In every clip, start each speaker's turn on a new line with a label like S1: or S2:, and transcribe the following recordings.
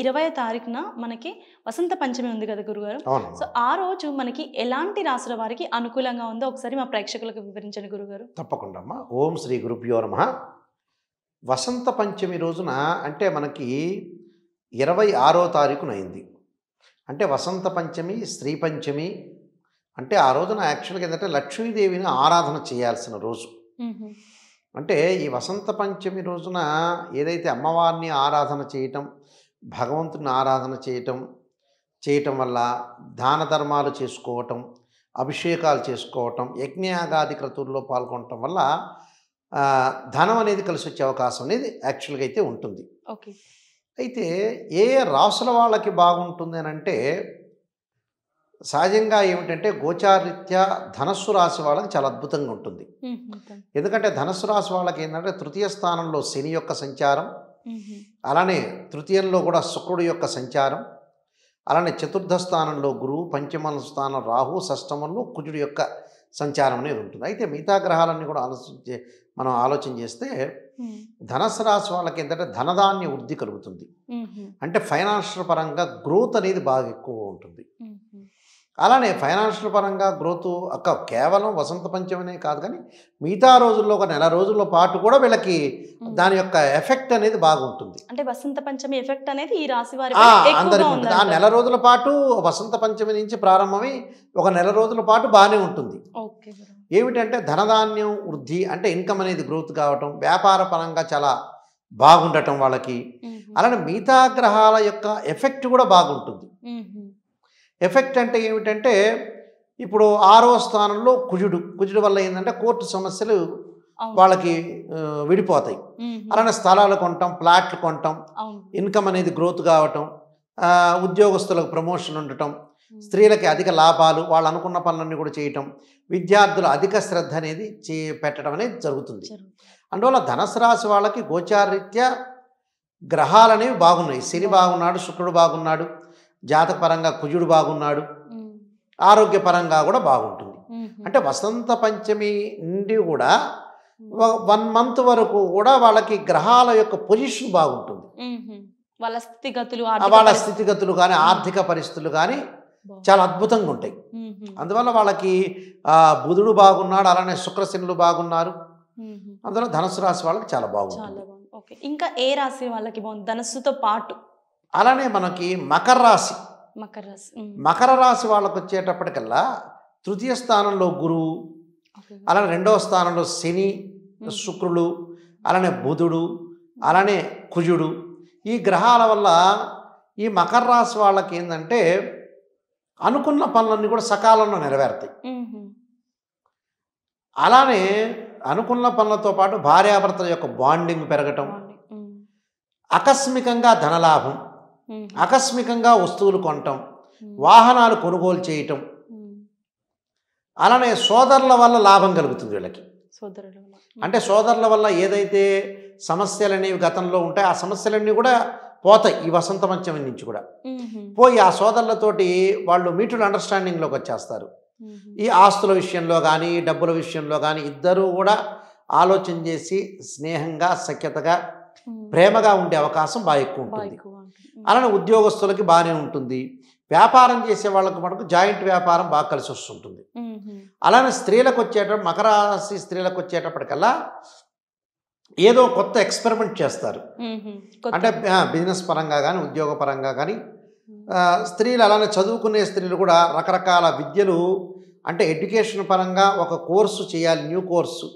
S1: ఇరవై తారీఖున మనకి వసంత పంచమి ఉంది కదా గురుగారు సో ఆ రోజు మనకి ఎలాంటి రాసుల వారికి అనుకూలంగా ఉందో ఒకసారి మా ప్రేక్షకులకు వివరించండి గురుగారు తప్పకుండా అమ్మా ఓం శ్రీ గురుభ్యో నమ వసంత పంచమి రోజున అంటే మనకి ఇరవై ఆరో తారీఖునైంది అంటే వసంత పంచమి శ్రీ పంచమి అంటే ఆ రోజున యాక్చువల్గా ఏంటంటే లక్ష్మీదేవిని ఆరాధన చేయాల్సిన రోజు అంటే ఈ వసంత పంచమి రోజున ఏదైతే అమ్మవారిని ఆరాధన చేయటం భగవంతుని ఆరాధన చేయటం చేయటం వల్ల దాన ధర్మాలు చేసుకోవటం అభిషేకాలు చేసుకోవటం యజ్ఞయాగాది క్రతువుల్లో పాల్గొనటం వల్ల ధనం అనేది కలిసి వచ్చే అవకాశం అనేది యాక్చువల్గా అయితే ఉంటుంది ఓకే అయితే ఏ రాసుల వాళ్ళకి బాగుంటుంది అని అంటే సహజంగా ఏమిటంటే గోచారిత్యా ధనస్సు రాశి వాళ్ళకి చాలా అద్భుతంగా ఉంటుంది ఎందుకంటే ధనస్సు రాశి వాళ్ళకి ఏంటంటే తృతీయ స్థానంలో శని యొక్క సంచారం అలానే తృతీయంలో కూడా శుక్రుడి యొక్క సంచారం అలానే చతుర్థ స్థానంలో గురువు పంచమ స్థానం రాహు షష్టమంలో కుజుడి యొక్క సంచారం అనేది ఉంటుంది అయితే మిగతా గ్రహాలన్నీ కూడా ఆలోచించే మనం ఆలోచన చేస్తే ధనస్సు రాశి వాళ్ళకి ఏంటంటే ధనధాన్య వృద్ధి కలుగుతుంది అంటే ఫైనాన్షియల్ పరంగా గ్రోత్ అనేది బాగా ఎక్కువ ఉంటుంది అలానే ఫైనాన్షియల్ పరంగా గ్రోత్ అక్క కేవలం వసంత పంచమనే కాదు కానీ మిగతా రోజుల్లో ఒక నెల రోజుల్లో పాటు కూడా వీళ్ళకి దాని యొక్క ఎఫెక్ట్ అనేది బాగుంటుంది అంటే వసంత పంచమి ఎఫెక్ట్ అనేది ఈ రాశి వారి అందరికి ఉంటుంది ఆ నెల రోజుల పాటు వసంత పంచమి నుంచి ప్రారంభమై ఒక నెల రోజుల పాటు బాగానే ఉంటుంది ఏమిటంటే ధనధాన్యం వృద్ధి అంటే ఇన్కమ్ అనేది గ్రోత్ కావటం వ్యాపార పరంగా చాలా బాగుండటం వాళ్ళకి అలానే మిగతా గ్రహాల యొక్క ఎఫెక్ట్ కూడా బాగుంటుంది ఎఫెక్ట్ అంటే ఏమిటంటే ఇప్పుడు ఆరో స్థానంలో కుజుడు కుజుడు వల్ల ఏంటంటే కోర్టు సమస్యలు వాళ్ళకి విడిపోతాయి అలానే స్థలాలు కొనటం ప్లాట్లు కొనటం ఇన్కమ్ అనేది గ్రోత్ కావటం ఉద్యోగస్తులకు ప్రమోషన్ ఉండటం స్త్రీలకి అధిక లాభాలు వాళ్ళు అనుకున్న పనులన్నీ కూడా చేయటం విద్యార్థులు అధిక శ్రద్ధ అనేది చే పెట్టడం అనేది జరుగుతుంది అందువల్ల ధనసు రాశి వాళ్ళకి గోచారీత్యా గ్రహాలు అనేవి బాగున్నాయి శని బాగున్నాడు శుక్రుడు బాగున్నాడు జాతకపరంగా కుజుడు బాగున్నాడు ఆరోగ్యపరంగా కూడా బాగుంటుంది అంటే వసంత పంచమి నుండి కూడా వన్ మంత్ వరకు కూడా వాళ్ళకి గ్రహాల యొక్క పొజిషన్ బాగుంటుంది వాళ్ళ స్థితిగతులు వాళ్ళ స్థితిగతులు కానీ ఆర్థిక పరిస్థితులు కానీ చాలా అద్భుతంగా ఉంటాయి అందువల్ల వాళ్ళకి బుధుడు బాగున్నాడు అలానే శుక్రశనులు బాగున్నారు అందువల్ల ధనుసు రాశి వాళ్ళకి చాలా బాగుంటుంది ఇంకా ఏ రాశి వాళ్ళకి బాగుంది ధనస్సుతో పాటు అలానే మనకి మకర రాశి మకర రాశి మకర రాశి వాళ్ళకు వచ్చేటప్పటికల్లా తృతీయ స్థానంలో గురువు అలానే రెండవ స్థానంలో శని శుక్రుడు అలానే బుధుడు అలానే కుజుడు ఈ గ్రహాల వల్ల ఈ మకర రాశి వాళ్ళకి ఏంటంటే అనుకున్న పనులన్నీ కూడా సకాలంలో నెరవేరుతాయి అలానే అనుకున్న పనులతో పాటు భార్యాభర్తల యొక్క బాండింగ్ పెరగటం ఆకస్మికంగా ధనలాభం ఆకస్మికంగా వస్తువులు కొనటం వాహనాలు కొనుగోలు చేయటం అలానే సోదరుల వల్ల లాభం కలుగుతుంది వీళ్ళకి అంటే సోదరుల వల్ల ఏదైతే సమస్యలు అనేవి గతంలో ఉంటాయి ఆ సమస్యలన్నీ కూడా పోతాయి ఈ వసంత మంచం నుంచి కూడా పోయి ఆ సోదరులతోటి వాళ్ళు మీటుల అండర్స్టాండింగ్లోకి వచ్చేస్తారు ఈ ఆస్తుల విషయంలో కానీ డబ్బుల విషయంలో కానీ ఇద్దరూ కూడా ఆలోచన చేసి స్నేహంగా సఖ్యతగా ప్రేమగా ఉండే అవకాశం బాగా ఎక్కువ ఉంటుంది అలానే ఉద్యోగస్తులకి బాగానే ఉంటుంది వ్యాపారం చేసే వాళ్ళకు మటుకు జాయింట్ వ్యాపారం బాగా కలిసి వస్తుంటుంది అలానే స్త్రీలకు వచ్చేటప్పుడు మకర రాశి స్త్రీలకు వచ్చేటప్పటికల్లా ఏదో కొత్త ఎక్స్పెరిమెంట్ చేస్తారు అంటే బిజినెస్ పరంగా కానీ ఉద్యోగ పరంగా కానీ స్త్రీలు అలానే చదువుకునే స్త్రీలు కూడా రకరకాల విద్యలు అంటే ఎడ్యుకేషన్ పరంగా ఒక కోర్సు చేయాలి న్యూ కోర్సు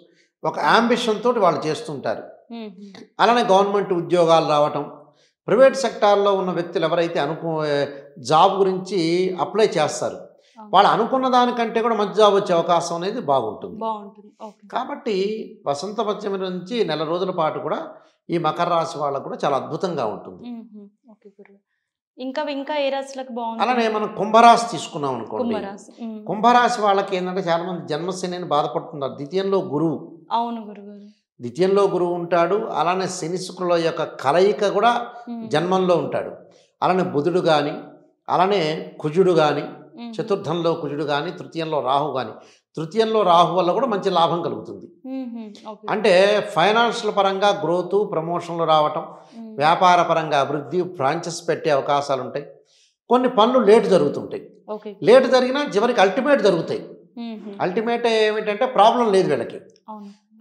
S1: ఒక ఆంబిషన్ తోటి వాళ్ళు చేస్తుంటారు అలానే గవర్నమెంట్ ఉద్యోగాలు రావటం ప్రైవేట్ సెక్టార్లో ఉన్న వ్యక్తులు ఎవరైతే అనుకు జాబ్ గురించి అప్లై చేస్తారు వాళ్ళు అనుకున్న దానికంటే కూడా మంచి జాబ్ వచ్చే అవకాశం అనేది బాగుంటుంది కాబట్టి వసంత పశ్చిమ నుంచి నెల రోజుల పాటు కూడా ఈ మకర రాశి వాళ్ళకు కూడా చాలా అద్భుతంగా ఉంటుంది ఇంకా ఇంకా ఏ రాశులకు బాగుంది అలానే మనం కుంభరాశి తీసుకున్నాం అనుకోండి కుంభరాశి వాళ్ళకి ఏంటంటే చాలా మంది జన్మశనిని బాధపడుతున్నారు ద్వితీయంలో గురువు అవును గురువు ద్వితీయంలో గురువు ఉంటాడు అలానే శని శుక్రుల యొక్క కలయిక కూడా జన్మంలో ఉంటాడు అలానే బుధుడు కానీ అలానే కుజుడు కానీ చతుర్థంలో కుజుడు కానీ తృతీయంలో రాహు కానీ తృతీయంలో రాహు వల్ల కూడా మంచి లాభం కలుగుతుంది అంటే ఫైనాన్షియల్ పరంగా గ్రోత్ ప్రమోషన్లు రావటం వ్యాపార పరంగా అభివృద్ధి ఫ్రాంచెస్ పెట్టే అవకాశాలు ఉంటాయి కొన్ని పనులు లేట్ జరుగుతుంటాయి లేట్ జరిగినా చివరికి అల్టిమేట్ జరుగుతాయి అల్టిమేట్ ఏమిటంటే ప్రాబ్లం లేదు వీళ్ళకి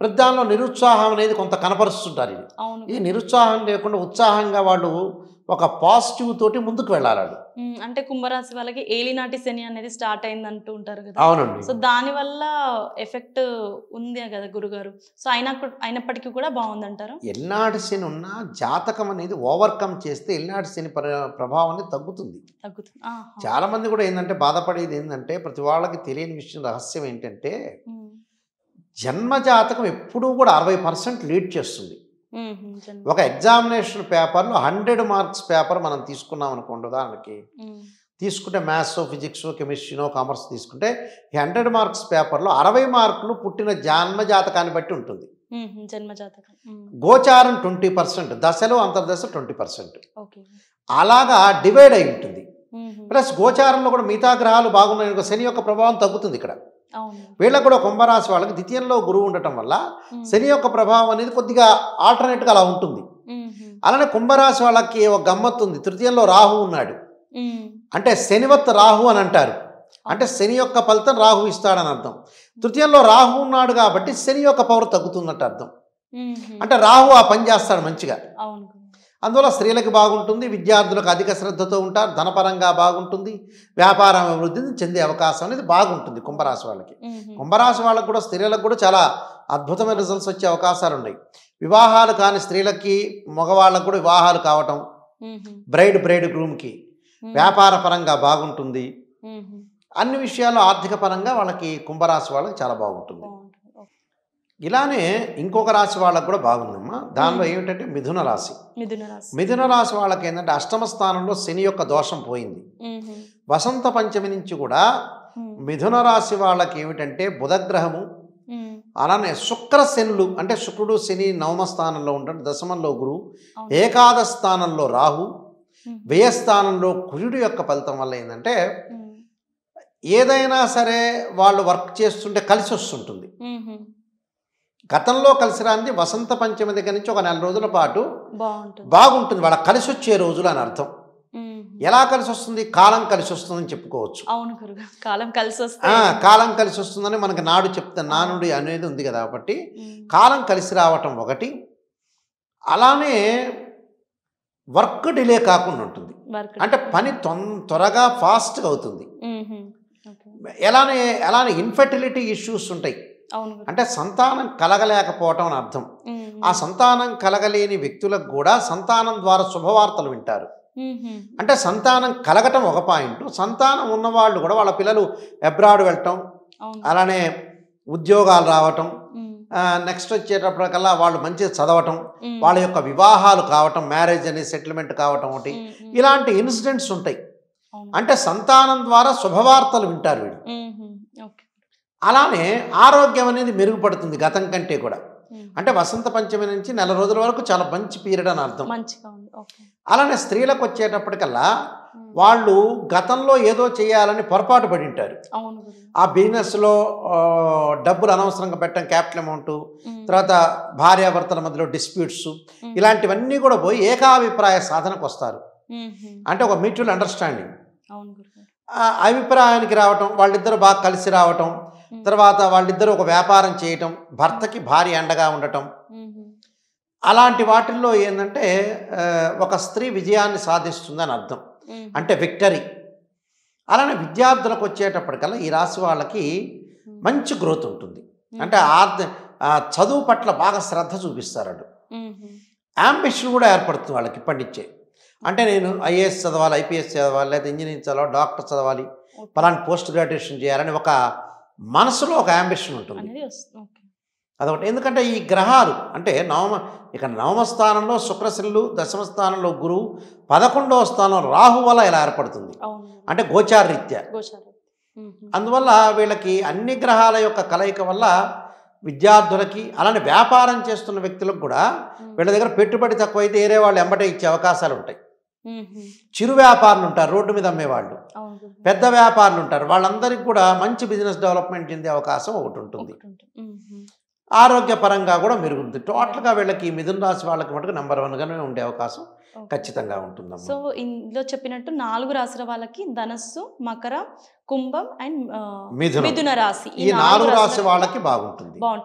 S1: వృద్ధాల్లో నిరుత్సాహం అనేది కొంత కనపరుస్తుంటారు ఇది ఈ నిరుత్సాహం లేకుండా ఉత్సాహంగా వాళ్ళు ఒక పాజిటివ్ తోటి ముందుకు వెళ్ళాలి అంటే కుంభరాశి వాళ్ళకి ఏలినాటి శని అనేది స్టార్ట్ అయింది అంటూ ఉంటారు కదా అవునండి సో దాని వల్ల ఎఫెక్ట్ ఉంది కదా గురుగారు సో అయినా అయినప్పటికీ కూడా బాగుందంటారు ఎల్నాటి శని ఉన్న జాతకం అనేది ఓవర్కమ్ చేస్తే ఎల్నాటి శని ప్రభావం అనేది తగ్గుతుంది తగ్గుతుంది చాలా మంది కూడా ఏంటంటే బాధపడేది ఏంటంటే ప్రతి వాళ్ళకి తెలియని విషయం రహస్యం ఏంటంటే జన్మజాతకం ఎప్పుడూ కూడా అరవై పర్సెంట్ లీడ్ చేస్తుంది ఒక ఎగ్జామినేషన్ పేపర్లో హండ్రెడ్ మార్క్స్ పేపర్ మనం తీసుకున్నాం అనుకోండి ఉదాహరణకి తీసుకుంటే మ్యాథ్స్ ఫిజిక్స్ కెమిస్ట్రీనో కామర్స్ తీసుకుంటే ఈ హండ్రెడ్ మార్క్స్ పేపర్లో అరవై మార్కులు పుట్టిన జన్మజాతకాన్ని బట్టి ఉంటుంది జన్మజాతకం గోచారం ట్వంటీ పర్సెంట్ దశలు అంతర్దశ ట్వంటీ పర్సెంట్ అలాగా డివైడ్ అయి ఉంటుంది ప్లస్ గోచారంలో కూడా మిగతా గ్రహాలు బాగున్నాయి శని యొక్క ప్రభావం తగ్గుతుంది ఇక్కడ వీళ్ళకు కూడా కుంభరాశి వాళ్ళకి ద్వితీయంలో గురువు ఉండటం వల్ల శని యొక్క ప్రభావం అనేది కొద్దిగా ఆల్టర్నేట్గా అలా ఉంటుంది అలానే కుంభరాశి వాళ్ళకి ఒక గమ్మత్తు ఉంది తృతీయంలో రాహు ఉన్నాడు అంటే శనివత్ రాహు అని అంటారు అంటే శని యొక్క ఫలితం రాహు ఇస్తాడని అర్థం తృతీయంలో రాహు ఉన్నాడు కాబట్టి శని యొక్క పవర్ తగ్గుతుందంట అర్థం అంటే రాహు ఆ పని చేస్తాడు మంచిగా అందువల్ల స్త్రీలకు బాగుంటుంది విద్యార్థులకు అధిక శ్రద్ధతో ఉంటారు ధనపరంగా బాగుంటుంది వ్యాపారం అభివృద్ధిని చెందే అవకాశం అనేది బాగుంటుంది కుంభరాశి వాళ్ళకి కుంభరాశి వాళ్ళకు కూడా స్త్రీలకు కూడా చాలా అద్భుతమైన రిజల్ట్స్ వచ్చే అవకాశాలు ఉన్నాయి వివాహాలు కాని స్త్రీలకి మగవాళ్ళకు కూడా వివాహాలు కావటం బ్రైడ్ బ్రైడ్ గ్రూమ్కి వ్యాపార పరంగా బాగుంటుంది అన్ని విషయాలు ఆర్థిక పరంగా వాళ్ళకి కుంభరాశి వాళ్ళకి చాలా బాగుంటుంది ఇలానే ఇంకొక రాశి వాళ్ళకు కూడా బాగుందమ్మా దానిలో ఏమిటంటే మిథున రాశి మిథున రాశి వాళ్ళకి ఏంటంటే అష్టమ స్థానంలో శని యొక్క దోషం పోయింది వసంత పంచమి నుంచి కూడా మిథున రాశి వాళ్ళకి ఏమిటంటే బుధగ్రహము అలానే శుక్ర శనులు అంటే శుక్రుడు శని నవమ స్థానంలో ఉంటాడు దశమంలో గురువు ఏకాదశ స్థానంలో రాహు వ్యయస్థానంలో కుజుడు యొక్క ఫలితం వల్ల ఏంటంటే ఏదైనా సరే వాళ్ళు వర్క్ చేస్తుంటే కలిసి వస్తుంటుంది గతంలో కలిసి రాంది వసంత పంచమి దగ్గర నుంచి ఒక నెల రోజుల పాటు బాగుంటుంది వాళ్ళ కలిసి వచ్చే రోజులు అని అర్థం ఎలా కలిసి వస్తుంది కాలం కలిసి వస్తుందని చెప్పుకోవచ్చు అవును కాలం కలిసి వస్తుంది కాలం కలిసి వస్తుందని మనకి నాడు చెప్తా నానుడి అనేది ఉంది కదా కాబట్టి కాలం కలిసి రావటం ఒకటి అలానే వర్క్ డిలే కాకుండా ఉంటుంది అంటే పని త్వరగా ఫాస్ట్గా అవుతుంది ఎలానే ఎలానే ఇన్ఫర్టిలిటీ ఇష్యూస్ ఉంటాయి అంటే సంతానం కలగలేకపోవటం అని అర్థం ఆ సంతానం కలగలేని వ్యక్తులకు కూడా సంతానం ద్వారా శుభవార్తలు వింటారు అంటే సంతానం కలగటం ఒక పాయింట్ సంతానం ఉన్నవాళ్ళు కూడా వాళ్ళ పిల్లలు ఎబ్రాడ్ వెళ్ళటం అలానే ఉద్యోగాలు రావటం నెక్స్ట్ వచ్చేటప్పటికల్లా వాళ్ళు మంచిగా చదవటం వాళ్ళ యొక్క వివాహాలు కావటం మ్యారేజ్ అని సెటిల్మెంట్ కావటం ఒకటి ఇలాంటి ఇన్సిడెంట్స్ ఉంటాయి అంటే సంతానం ద్వారా శుభవార్తలు వింటారు వీళ్ళు అలానే ఆరోగ్యం అనేది మెరుగుపడుతుంది గతం కంటే కూడా అంటే వసంత పంచమి నుంచి నెల రోజుల వరకు చాలా మంచి పీరియడ్ అని అర్థం అలానే స్త్రీలకు వచ్చేటప్పటికల్లా వాళ్ళు గతంలో ఏదో చేయాలని పొరపాటు పడి ఉంటారు ఆ బిజినెస్లో డబ్బులు అనవసరంగా పెట్టడం క్యాపిటల్ అమౌంట్ తర్వాత భార్యాభర్తల మధ్యలో డిస్ప్యూట్స్ ఇలాంటివన్నీ కూడా పోయి ఏకాభిప్రాయ సాధనకు వస్తారు అంటే ఒక మ్యూచువల్ అండర్స్టాండింగ్ అభిప్రాయానికి రావటం వాళ్ళిద్దరు బాగా కలిసి రావటం తర్వాత వాళ్ళిద్దరూ ఒక వ్యాపారం చేయటం భర్తకి భార్య అండగా ఉండటం అలాంటి వాటిల్లో ఏంటంటే ఒక స్త్రీ విజయాన్ని సాధిస్తుందని అర్థం అంటే విక్టరీ అలానే విద్యార్థులకు వచ్చేటప్పటికల్లా ఈ రాశి వాళ్ళకి మంచి గ్రోత్ ఉంటుంది అంటే ఆర్థ చదువు పట్ల బాగా శ్రద్ధ చూపిస్తారు వాళ్ళు అంబిషన్ కూడా ఏర్పడుతుంది వాళ్ళకి ఇప్పటి నుంచే అంటే నేను ఐఏఎస్ చదవాలి ఐపీఎస్ చదవాలి లేదా ఇంజనీరింగ్ చదవాలి డాక్టర్ చదవాలి పలాంటి పోస్ట్ గ్రాడ్యుయేషన్ చేయాలని ఒక మనసులో ఒక ఆంబిషన్ ఉంటుంది అదొకటి ఎందుకంటే ఈ గ్రహాలు అంటే నవమ ఇక్కడ నవమ స్థానంలో శుక్రశిల్లు దశమ స్థానంలో గురువు పదకొండవ స్థానం రాహు వల్ల ఇలా ఏర్పడుతుంది అంటే రీత్య అందువల్ల వీళ్ళకి అన్ని గ్రహాల యొక్క కలయిక వల్ల విద్యార్థులకి అలానే వ్యాపారం చేస్తున్న వ్యక్తులకు కూడా వీళ్ళ దగ్గర పెట్టుబడి తక్కువైతే వేరే వాళ్ళు ఎంబటే ఇచ్చే అవకాశాలు ఉంటాయి చిరు వ్యాపారులు ఉంటారు రోడ్డు మీద అమ్మేవాళ్ళు పెద్ద వ్యాపారులు ఉంటారు వాళ్ళందరికీ కూడా మంచి బిజినెస్ డెవలప్మెంట్ చెందే అవకాశం ఒకటి ఉంటుంది ఆరోగ్యపరంగా కూడా మెరుగుతుంది టోటల్గా వీళ్ళకి మిథున రాశి వాళ్ళకి మటుకు నెంబర్ వన్గానే ఉండే అవకాశం ఖచ్చితంగా ఉంటుంది సో ఇందులో చెప్పినట్టు నాలుగు రాశుల వాళ్ళకి ధనస్సు మకర కుంభం అండ్ మిథున రాశి ఈ నాలుగు రాశి వాళ్ళకి బాగుంటుంది బాగుంటుంది